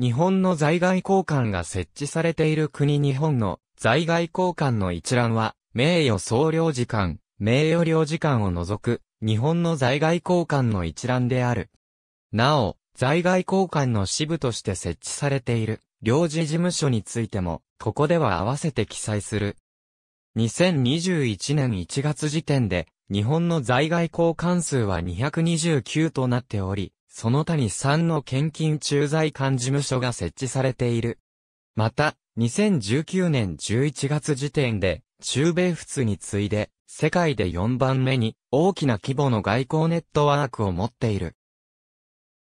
日本の在外交換が設置されている国日本の在外交換の一覧は、名誉総領事館、名誉領事館を除く、日本の在外交換の一覧である。なお、在外交換の支部として設置されている、領事事務所についても、ここでは合わせて記載する。2021年1月時点で、日本の在外交換数は229となっており、その他に3の献金駐在官事務所が設置されている。また、2019年11月時点で、中米仏に次いで、世界で4番目に大きな規模の外交ネットワークを持っている。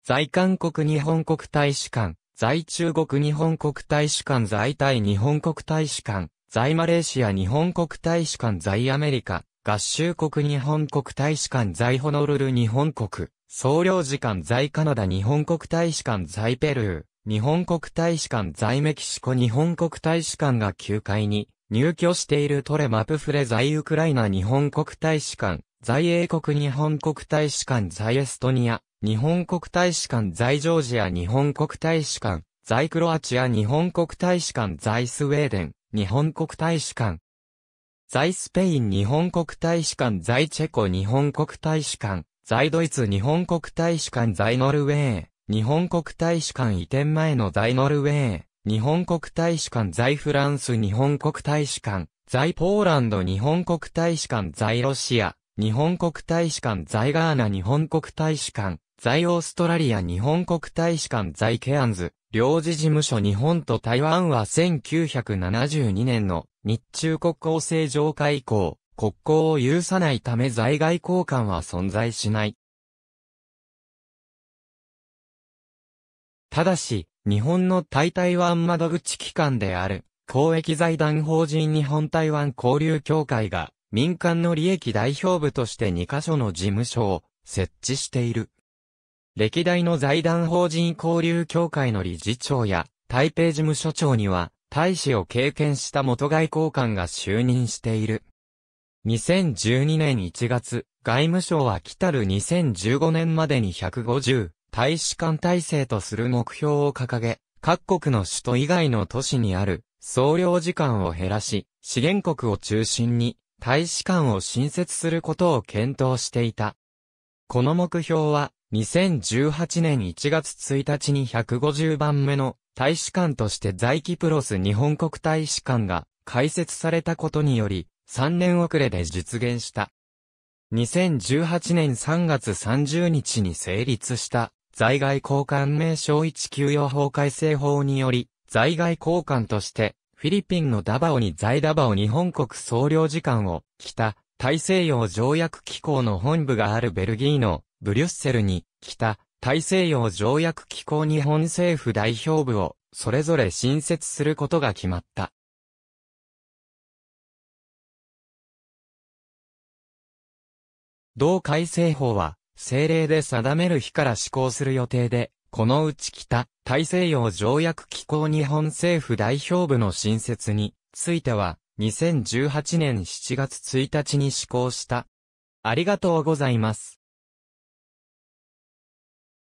在韓国日本国大使館、在中国日本国大使館在タイ日本国大使館、在マレーシア日本国大使館在アメリカ、合衆国日本国大使館在ホノルル日本国、総領事館在カナダ日本国大使館在ペルー、日本国大使館在メキシコ日本国大使館が9階に入居しているトレマプフレ在ウクライナ日本国大使館、在英国日本国大使館在エストニア、日本国大使館在ジョージア日本国大使館、在クロアチア日本国大使館在スウェーデン、日本国大使館、在スペイン日本国大使館在チェコ日本国大使館、在ドイツ日本国大使館在ノルウェー、日本国大使館移転前の在ノルウェー、日本国大使館在フランス日本国大使館、在ポーランド日本国大使館在ロシア、日本国大使館在ガーナ日本国大使館、在オーストラリア日本国大使館在ケアンズ、領事事務所日本と台湾は1972年の日中国交正常化以降、国交を許さないため在外交換は存在しない。ただし、日本の対台湾窓口機関である、公益財団法人日本台湾交流協会が、民間の利益代表部として2カ所の事務所を設置している。歴代の財団法人交流協会の理事長や台北事務所長には大使を経験した元外交官が就任している。2012年1月、外務省は来たる2015年までに150、大使館体制とする目標を掲げ、各国の首都以外の都市にある、総領時間を減らし、資源国を中心に、大使館を新設することを検討していた。この目標は、2018年1月1日に150番目の大使館として在キプロス日本国大使館が開設されたことにより、3年遅れで実現した。2018年3月30日に成立した在外交換名称1給与法改正法により、在外交換として、フィリピンのダバオに在ダバオ日本国総領事館を、北、大西洋条約機構の本部があるベルギーのブリュッセルに、北、大西洋条約機構日本政府代表部を、それぞれ新設することが決まった。同改正法は、政令で定める日から施行する予定で、このうち北、大西洋条約機構日本政府代表部の新設については、2018年7月1日に施行した。ありがとうございます。